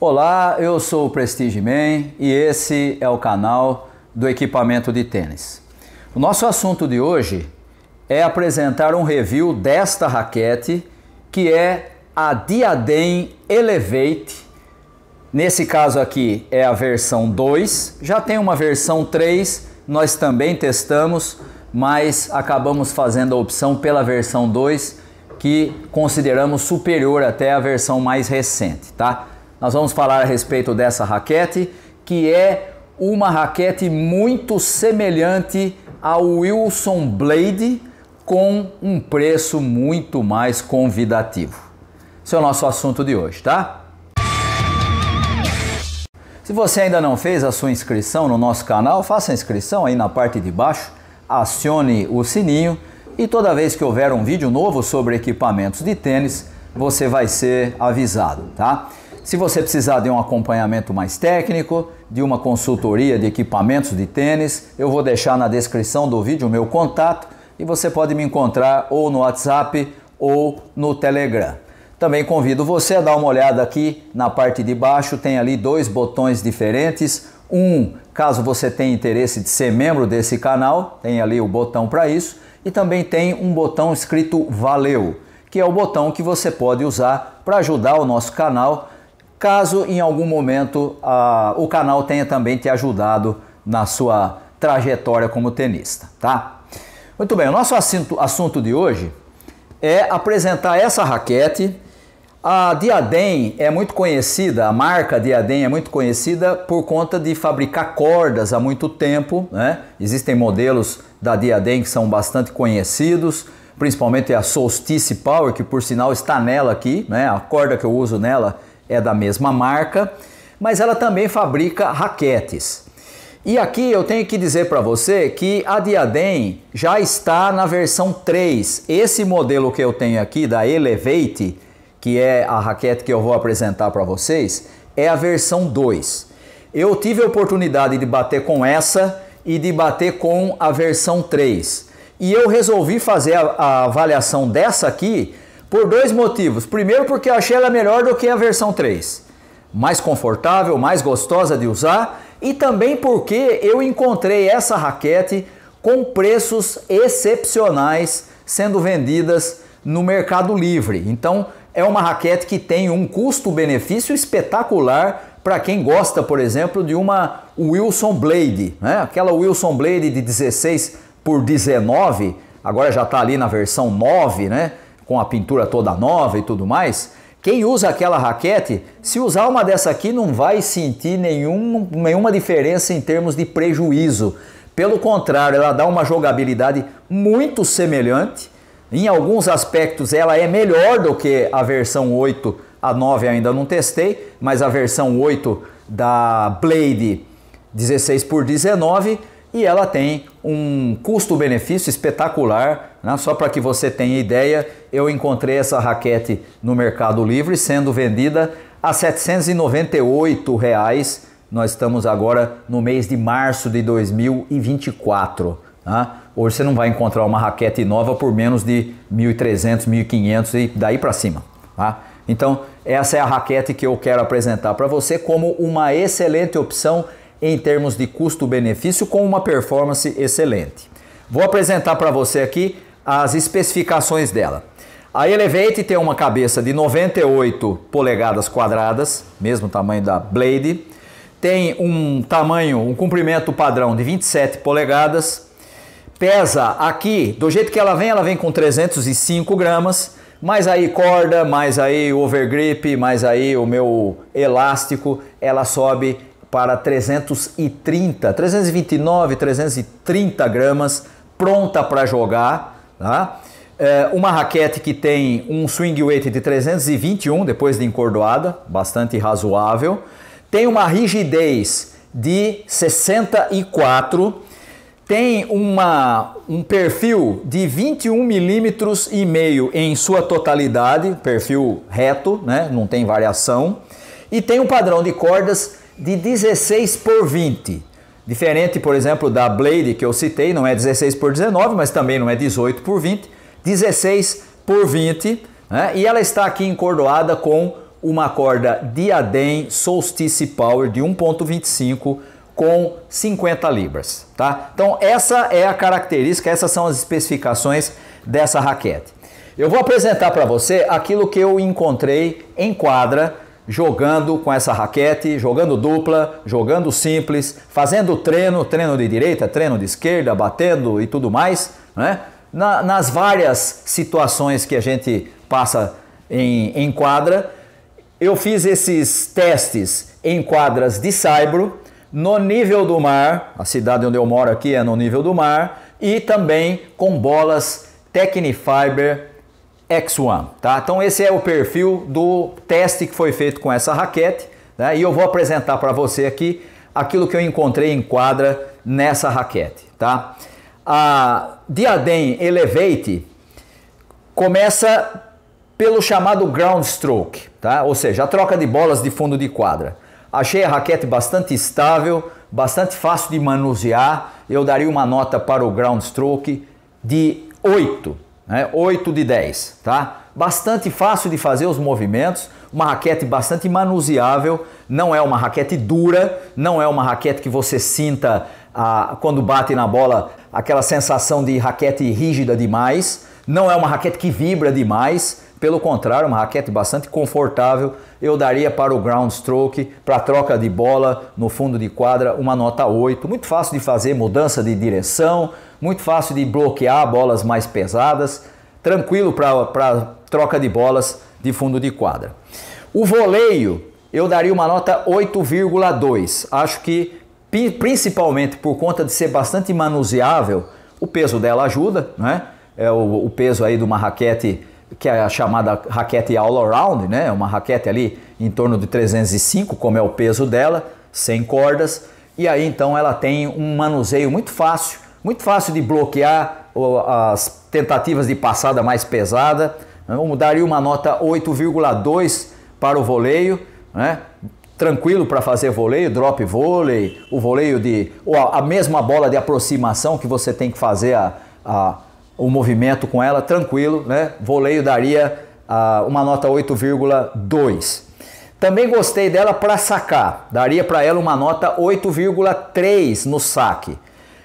Olá, eu sou o Prestige Man e esse é o canal do equipamento de tênis. O nosso assunto de hoje é apresentar um review desta raquete que é a Diadem Elevate. Nesse caso aqui é a versão 2, já tem uma versão 3, nós também testamos, mas acabamos fazendo a opção pela versão 2 que consideramos superior até a versão mais recente, tá? Nós vamos falar a respeito dessa raquete, que é uma raquete muito semelhante ao Wilson Blade, com um preço muito mais convidativo. Esse é o nosso assunto de hoje, tá? Se você ainda não fez a sua inscrição no nosso canal, faça a inscrição aí na parte de baixo, acione o sininho e toda vez que houver um vídeo novo sobre equipamentos de tênis, você vai ser avisado, tá? Se você precisar de um acompanhamento mais técnico, de uma consultoria de equipamentos de tênis, eu vou deixar na descrição do vídeo o meu contato e você pode me encontrar ou no WhatsApp ou no Telegram. Também convido você a dar uma olhada aqui na parte de baixo, tem ali dois botões diferentes. Um, caso você tenha interesse de ser membro desse canal, tem ali o botão para isso, e também tem um botão escrito Valeu, que é o botão que você pode usar para ajudar o nosso canal caso em algum momento o canal tenha também te ajudado na sua trajetória como tenista, tá? Muito bem, o nosso assunto, assunto de hoje é apresentar essa raquete. A Diadem é muito conhecida, a marca Diadem é muito conhecida por conta de fabricar cordas há muito tempo, né? Existem modelos da Diadem que são bastante conhecidos, principalmente a Solstice Power, que por sinal está nela aqui, né? A corda que eu uso nela é da mesma marca, mas ela também fabrica raquetes. E aqui eu tenho que dizer para você que a Diadem já está na versão 3. Esse modelo que eu tenho aqui da Elevate, que é a raquete que eu vou apresentar para vocês, é a versão 2. Eu tive a oportunidade de bater com essa e de bater com a versão 3. E eu resolvi fazer a, a avaliação dessa aqui por dois motivos. Primeiro, porque eu achei ela melhor do que a versão 3. Mais confortável, mais gostosa de usar. E também porque eu encontrei essa raquete com preços excepcionais sendo vendidas no Mercado Livre. Então, é uma raquete que tem um custo-benefício espetacular para quem gosta, por exemplo, de uma Wilson Blade, né? Aquela Wilson Blade de 16 por 19, agora já está ali na versão 9, né? com a pintura toda nova e tudo mais, quem usa aquela raquete, se usar uma dessa aqui, não vai sentir nenhum, nenhuma diferença em termos de prejuízo. Pelo contrário, ela dá uma jogabilidade muito semelhante. Em alguns aspectos, ela é melhor do que a versão 8. A 9 ainda não testei, mas a versão 8 da Blade 16 por 19 e ela tem um custo-benefício espetacular né? Só para que você tenha ideia, eu encontrei essa raquete no Mercado Livre sendo vendida a R$ 798. Reais. Nós estamos agora no mês de março de 2024. Né? Hoje você não vai encontrar uma raquete nova por menos de 1.300, 1.500 e daí para cima. Tá? Então, essa é a raquete que eu quero apresentar para você como uma excelente opção em termos de custo-benefício com uma performance excelente. Vou apresentar para você aqui as especificações dela. A Elevate tem uma cabeça de 98 polegadas quadradas, mesmo tamanho da Blade. Tem um tamanho, um comprimento padrão de 27 polegadas. Pesa aqui, do jeito que ela vem, ela vem com 305 gramas. Mas aí corda, mais aí overgrip, mais aí o meu elástico, ela sobe para 330, 329, 330 gramas, pronta para jogar. Tá? É uma raquete que tem um swing weight de 321 depois de encordoada, bastante razoável. Tem uma rigidez de 64. Tem uma, um perfil de 21 milímetros e meio em sua totalidade, perfil reto, né? não tem variação. E tem um padrão de cordas de 16 por 20. Diferente, por exemplo, da Blade que eu citei, não é 16 por 19, mas também não é 18 por 20, 16 por 20, né? e ela está aqui encordoada com uma corda Diadem Solstice Power de 1.25 com 50 libras, tá? Então essa é a característica, essas são as especificações dessa raquete. Eu vou apresentar para você aquilo que eu encontrei em quadra jogando com essa raquete, jogando dupla, jogando simples, fazendo treino, treino de direita, treino de esquerda, batendo e tudo mais, né? Na, nas várias situações que a gente passa em, em quadra. Eu fiz esses testes em quadras de saibro, no nível do mar, a cidade onde eu moro aqui é no nível do mar, e também com bolas Technifiber X1, tá? Então esse é o perfil do teste que foi feito com essa raquete, né? E eu vou apresentar para você aqui aquilo que eu encontrei em quadra nessa raquete, tá? A Diadem Elevate começa pelo chamado ground stroke, tá? Ou seja, a troca de bolas de fundo de quadra. Achei a raquete bastante estável, bastante fácil de manusear. Eu daria uma nota para o ground stroke de 8, né? 8 de 10, tá? Bastante fácil de fazer os movimentos, uma raquete bastante manuseável, não é uma raquete dura, não é uma raquete que você sinta ah, quando bate na bola aquela sensação de raquete rígida demais, não é uma raquete que vibra demais, pelo contrário, uma raquete bastante confortável, eu daria para o ground stroke, para troca de bola no fundo de quadra, uma nota 8. Muito fácil de fazer mudança de direção, muito fácil de bloquear bolas mais pesadas, tranquilo para troca de bolas de fundo de quadra. O voleio, eu daria uma nota 8,2. Acho que principalmente por conta de ser bastante manuseável, o peso dela ajuda, né? É o, o peso aí de uma raquete que é a chamada raquete all-around, né? É uma raquete ali em torno de 305, como é o peso dela, sem cordas. E aí então ela tem um manuseio muito fácil, muito fácil de bloquear as tentativas de passada mais pesada. Eu daria uma nota 8,2 para o voleio, né? tranquilo para fazer voleio, drop vôlei, o voleio de. ou a, mesma bola de aproximação que você tem que fazer a, a o movimento com ela tranquilo, né? Voleio daria ah, uma nota 8,2. Também gostei dela para sacar, daria para ela uma nota 8,3 no saque.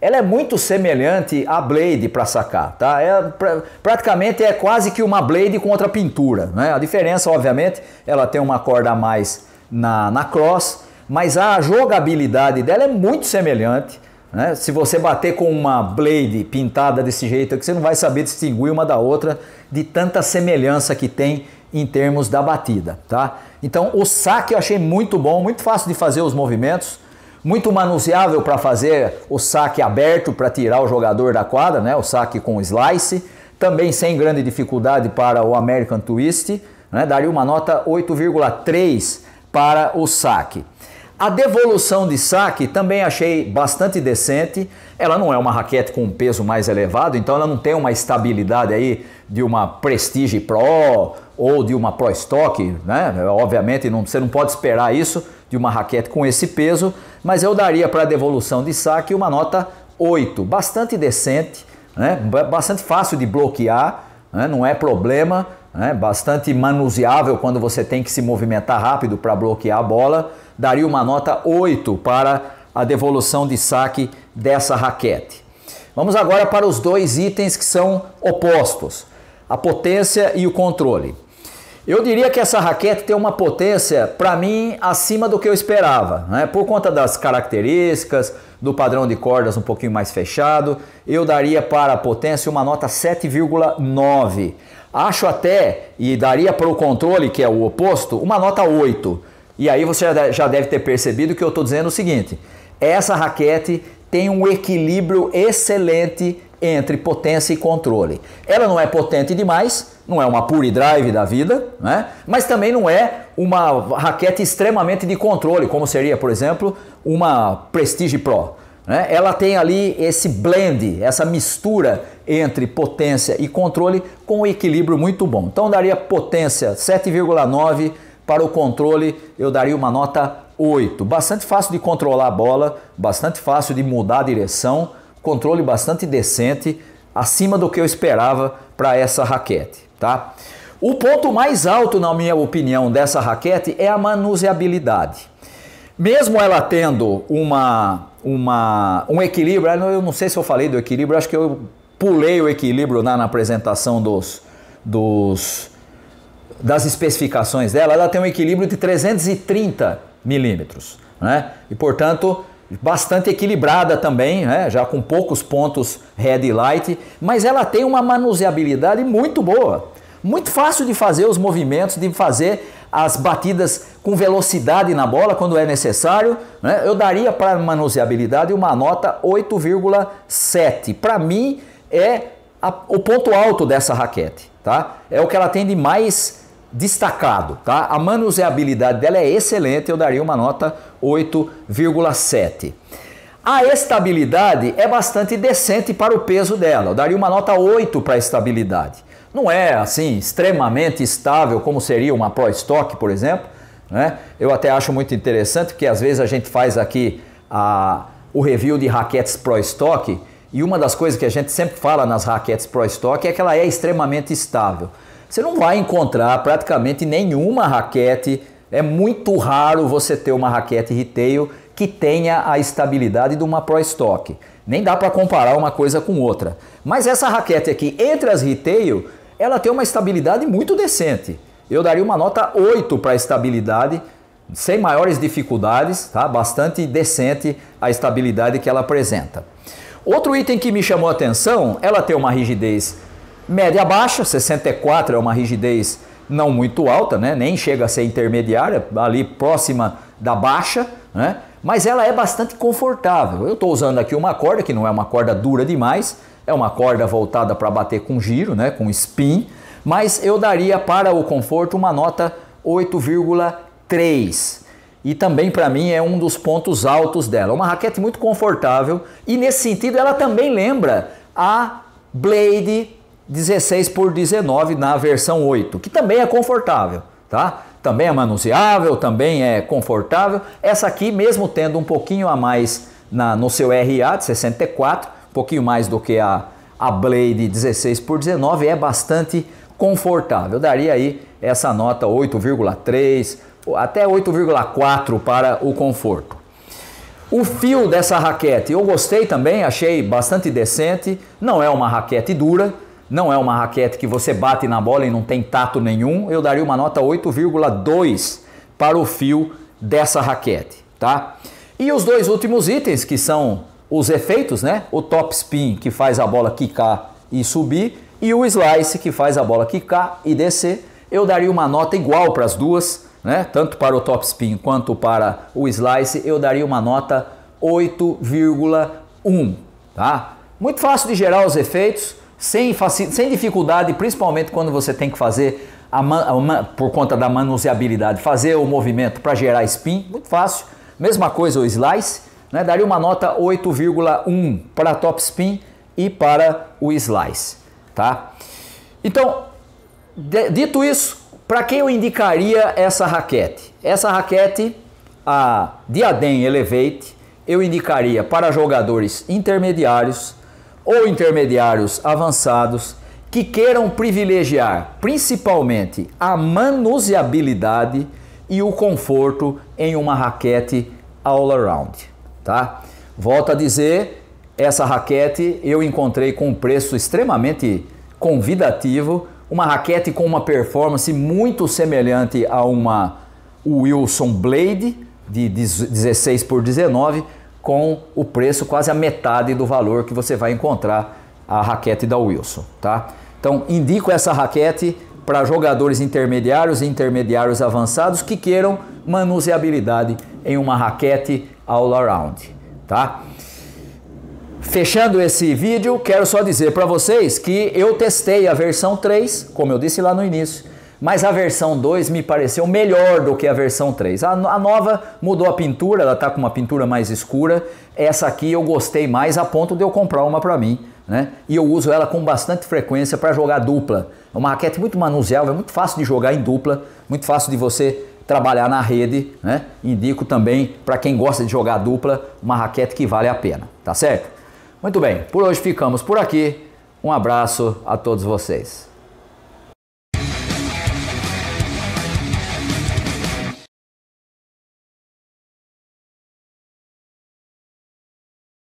Ela é muito semelhante à Blade para sacar, tá? É, pra, praticamente é quase que uma Blade contra pintura, né? A diferença, obviamente, ela tem uma corda a mais na, na cross, mas a jogabilidade dela é muito semelhante. Né? Se você bater com uma blade pintada desse jeito, aqui, você não vai saber distinguir uma da outra de tanta semelhança que tem em termos da batida, tá? Então o saque eu achei muito bom, muito fácil de fazer os movimentos, muito manuseável para fazer o saque aberto para tirar o jogador da quadra, né? O saque com slice, também sem grande dificuldade para o American Twist, né? Daria uma nota 8,3 para o saque. A devolução de saque também achei bastante decente. Ela não é uma raquete com um peso mais elevado, então ela não tem uma estabilidade aí de uma Prestige Pro ou de uma Pro Stock, né? Obviamente não, você não pode esperar isso de uma raquete com esse peso, mas eu daria para a devolução de saque uma nota 8, bastante decente, né? Bastante fácil de bloquear, né? não é problema, né? Bastante manuseável quando você tem que se movimentar rápido para bloquear a bola daria uma nota 8 para a devolução de saque dessa raquete. Vamos agora para os dois itens que são opostos: a potência e o controle. Eu diria que essa raquete tem uma potência, para mim, acima do que eu esperava, né? por conta das características, do padrão de cordas um pouquinho mais fechado. Eu daria para a potência uma nota 7,9. Acho até, e daria para o controle, que é o oposto, uma nota 8. E aí você já deve ter percebido que eu estou dizendo o seguinte: essa raquete tem um equilíbrio excelente entre potência e controle. Ela não é potente demais, não é uma pure drive da vida, né? mas também não é uma raquete extremamente de controle, como seria, por exemplo, uma Prestige Pro. Né? Ela tem ali esse blend, essa mistura entre potência e controle com um equilíbrio muito bom. Então daria potência 7,9 para o controle, eu daria uma nota 8. Bastante fácil de controlar a bola, bastante fácil de mudar a direção, controle bastante decente, acima do que eu esperava para essa raquete, tá? O ponto mais alto, na minha opinião, dessa raquete é a manuseabilidade. Mesmo ela tendo uma, uma, um equilíbrio, eu não sei se eu falei do equilíbrio, acho que eu pulei o equilíbrio na, na apresentação dos, dos, das especificações dela, ela tem um equilíbrio de 330 milímetros, né? E portanto bastante equilibrada também, né? já com poucos pontos red light, mas ela tem uma manuseabilidade muito boa, muito fácil de fazer os movimentos, de fazer as batidas com velocidade na bola quando é necessário. Né? Eu daria para manuseabilidade uma nota 8,7. Para mim é a, o ponto alto dessa raquete, tá? É o que ela tem de mais destacado, tá? A manuseabilidade dela é excelente, eu daria uma nota 8,7. A estabilidade é bastante decente para o peso dela, eu daria uma nota 8 para a estabilidade. Não é assim extremamente estável como seria uma Pro Stock, por exemplo, né? Eu até acho muito interessante que às vezes a gente faz aqui a, o review de raquetes Pro Stock e uma das coisas que a gente sempre fala nas raquetes Pro Stock é que ela é extremamente estável. Você não vai encontrar praticamente nenhuma raquete. É muito raro você ter uma raquete retail que tenha a estabilidade de uma Pro Stock. Nem dá para comparar uma coisa com outra. Mas essa raquete aqui, entre as retail, ela tem uma estabilidade muito decente. Eu daria uma nota 8 para a estabilidade, sem maiores dificuldades, tá? Bastante decente a estabilidade que ela apresenta. Outro item que me chamou a atenção, ela tem uma rigidez média baixa, 64 é uma rigidez não muito alta, né? nem chega a ser intermediária, ali próxima da baixa, né? mas ela é bastante confortável. Eu estou usando aqui uma corda que não é uma corda dura demais, é uma corda voltada para bater com giro, né? com spin, mas eu daria para o conforto uma nota 8,3. E também para mim é um dos pontos altos dela. Uma raquete muito confortável e nesse sentido ela também lembra a Blade 16 por 19 na versão 8, que também é confortável, tá? Também é manuseável, também é confortável. Essa aqui, mesmo tendo um pouquinho a mais na, no seu RA de 64, um pouquinho mais do que a, a Blade 16 por 19, é bastante confortável. daria aí essa nota 8,3, até 8,4 para o conforto. O fio dessa raquete eu gostei também, achei bastante decente. Não é uma raquete dura, não é uma raquete que você bate na bola e não tem tato nenhum. Eu daria uma nota 8,2 para o fio dessa raquete, tá? E os dois últimos itens que são os efeitos, né? O top spin que faz a bola quicar e subir e o slice que faz a bola quicar e descer. Eu daria uma nota igual para as duas, né? Tanto para o top spin quanto para o slice, eu daria uma nota 8,1, tá? Muito fácil de gerar os efeitos sem, sem dificuldade, principalmente quando você tem que fazer, a man, a, por conta da manuseabilidade, fazer o movimento para gerar spin, muito fácil. Mesma coisa o slice, né? daria uma nota 8,1 para top spin e para o slice. Tá? Então, dito isso, para quem eu indicaria essa raquete? Essa raquete, a Diadem Elevate, eu indicaria para jogadores intermediários, ou intermediários avançados que queiram privilegiar principalmente a manuseabilidade e o conforto em uma raquete all around, tá? Volto a dizer, essa raquete eu encontrei com um preço extremamente convidativo, uma raquete com uma performance muito semelhante a uma Wilson Blade de 16 por 19, com o preço quase a metade do valor que você vai encontrar a raquete da Wilson, tá? Então, indico essa raquete para jogadores intermediários e intermediários avançados que queiram manuseabilidade em uma raquete all around, tá? Fechando esse vídeo, quero só dizer para vocês que eu testei a versão 3, como eu disse lá no início, mas a versão 2 me pareceu melhor do que a versão 3. A, a nova mudou a pintura, ela está com uma pintura mais escura. Essa aqui eu gostei mais a ponto de eu comprar uma para mim. Né? E eu uso ela com bastante frequência para jogar dupla. É uma raquete muito manuseável, é muito fácil de jogar em dupla, muito fácil de você trabalhar na rede, né? Indico também para quem gosta de jogar dupla, uma raquete que vale a pena, tá certo? Muito bem, por hoje ficamos por aqui. Um abraço a todos vocês.